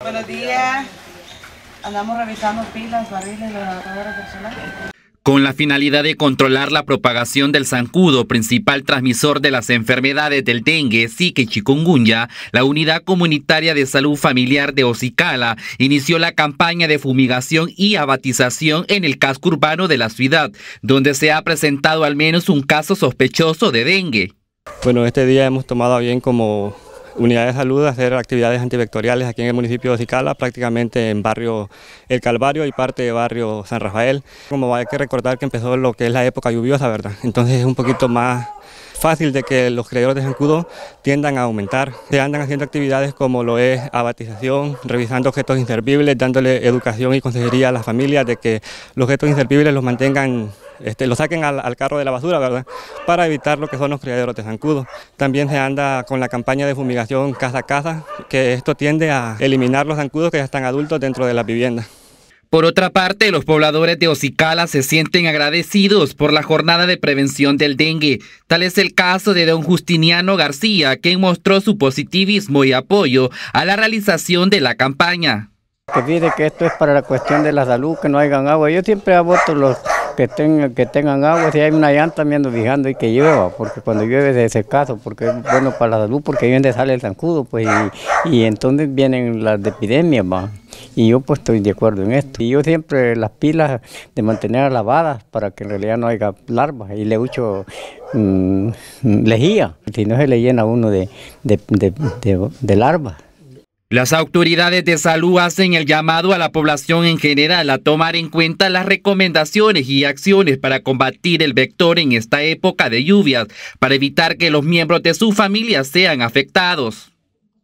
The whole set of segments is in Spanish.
Buenos días. Andamos revisando pilas, barriles, la personales. Con la finalidad de controlar la propagación del zancudo, principal transmisor de las enfermedades del dengue, psique y chikungunya, la Unidad Comunitaria de Salud Familiar de Ocicala inició la campaña de fumigación y abatización en el casco urbano de la ciudad, donde se ha presentado al menos un caso sospechoso de dengue. Bueno, este día hemos tomado bien como unidad de salud hacer actividades antivectoriales aquí en el municipio de Cicala, prácticamente en barrio El Calvario y parte de barrio San Rafael. Como hay que recordar que empezó lo que es la época lluviosa, ¿verdad? Entonces es un poquito más fácil de que los creadores de zancudo tiendan a aumentar. Se andan haciendo actividades como lo es abatización, revisando objetos inservibles, dándole educación y consejería a las familias de que los objetos inservibles los mantengan este, lo saquen al, carro de la basura, ¿verdad? Para evitar lo que son los criaderos de zancudos. También se anda con la campaña de fumigación casa a casa, que esto tiende a eliminar los zancudos que ya están adultos dentro de la vivienda Por otra parte, los pobladores de Ocicala se sienten agradecidos por la jornada de prevención del dengue. Tal es el caso de don Justiniano García, quien mostró su positivismo y apoyo a la realización de la campaña. Que pide que esto es para la cuestión de la salud, que no hagan agua. Yo siempre aboto los que, que tengan agua, si hay una llanta me ando fijando y que llueva, porque cuando llueve es caso porque es bueno para la salud, porque ahí donde sale el zancudo, pues, y, entonces vienen las epidemias, más Y yo pues estoy de acuerdo en esto. Y yo siempre las pilas de mantener lavadas para que en realidad no haya larvas y le echo mm, lejía, si no se le llena uno de, de, de, de larvas. Las autoridades de salud hacen el llamado a la población en general a tomar en cuenta las recomendaciones y acciones para combatir el vector en esta época de lluvias, para evitar que los miembros de su familia sean afectados.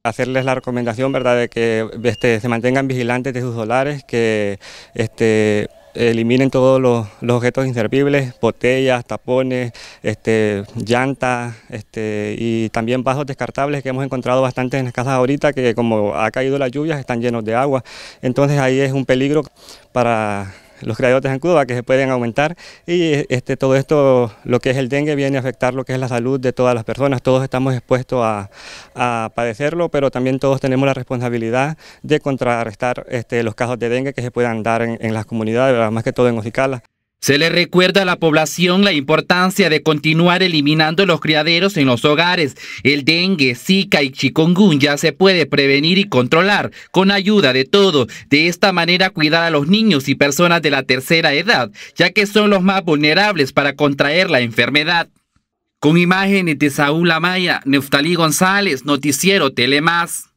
Hacerles la recomendación, ¿verdad?, de que este, se mantengan vigilantes de sus dólares, que este, eliminen todos los, objetos inservibles, botellas, tapones, este, llantas este, y también vasos descartables que hemos encontrado bastantes en las casas ahorita que como ha caído las lluvias están llenos de agua, entonces ahí es un peligro para los creadores en Cuba que se pueden aumentar y este, todo esto, lo que es el dengue, viene a afectar lo que es la salud de todas las personas. Todos estamos expuestos a, padecerlo, pero también todos tenemos la responsabilidad de contrarrestar este, los casos de dengue que se puedan dar en, las comunidades, más que todo en Ocicala. Se le recuerda a la población la importancia de continuar eliminando los criaderos en los hogares. El dengue, zika y chikungunya se puede prevenir y controlar con ayuda de todo. De esta manera cuidar a los niños y personas de la tercera edad, ya que son los más vulnerables para contraer la enfermedad. Con imágenes de Saúl Lamaya, Neftalí González, Noticiero Telemás.